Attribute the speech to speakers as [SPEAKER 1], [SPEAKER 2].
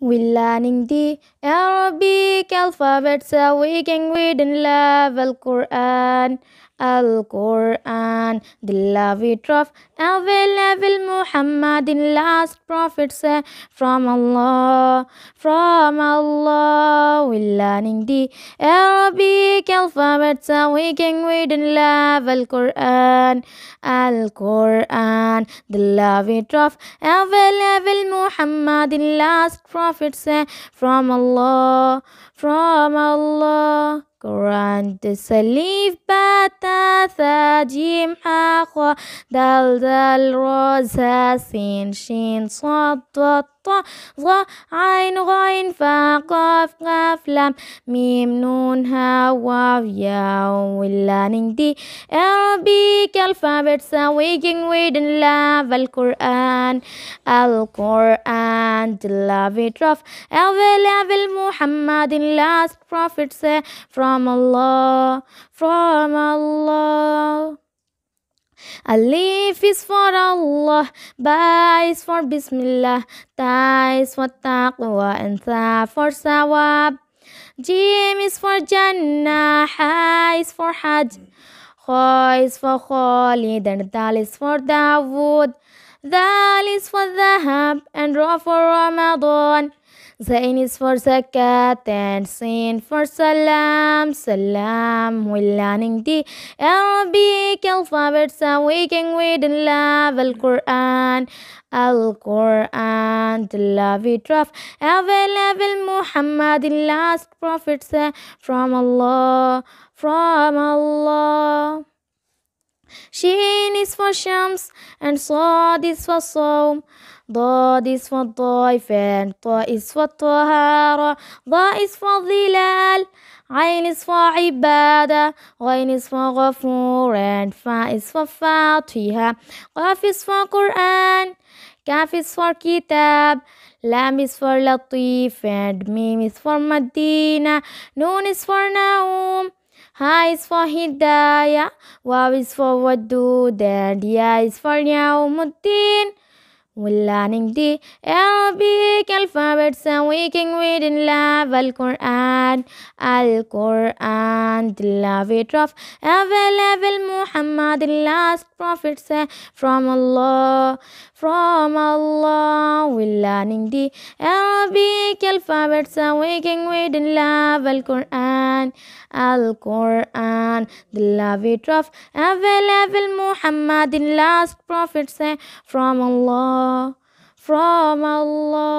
[SPEAKER 1] We're learning the Arabic alphabet so we can read and love Al-Quran. Al-Quran, the it of our level Muhammadin last prophet from Allah, from Allah. We're learning the Arabic alphabet so we can read and love Al-Quran. Al-Quran, the it of our level Muhammadin last prophet Prophet said, From Allah, from Allah. قرآن تسليف باتا ثاجيم حاخو دل دل روزا سين شين صد ضا ظا عين غين فا قاف قاف لام ميم نون ها واو ياو ولا نندي أربيك الفابت سويكين ويدن لاف القرآن القرآن تلاف رف أول أول محمد لاس Prophet said, From Allah, from Allah. Alif is for Allah, Ba is for Bismillah, Ta is for Taqwa, and Tha for Sawab. Jim is for Jannah, Ha is for Hajj, Kha is for Khalid, and Dal is for Dawood. Dal is for Dahab, and Ra for Ramadan. Zain is for zakat and sin for salam. Salam, we're learning the Arabic alphabet so we can read and love Al Quran. Al Quran, the lovey trough, available Muhammad, the last prophet from Allah, from Allah. شين نصف الشمس and صاد نصف الصوم ضاد نصف الضيفان طاء نصف الطهارة ضاء نصف الظلال عين نصف عبادة غين نصف غفوران فاء نصف فاتحة قاف نصف قرآن كاف نصف كتاب لام نصف لطيف ميم نصف مدينة نون نصف نوم Ha is for Hidayah, Waw is for Wadud, and Ya is for We're learning the Arabic alphabets and we can read and love Al Quran, Al Quran, the love of available Muhammad, the last prophet say, from Allah, from Allah. We're learning the Arabic alphabets and we can read and love Al Quran, Al Quran, the love of available Muhammad, the last prophet say, from Allah from Allah.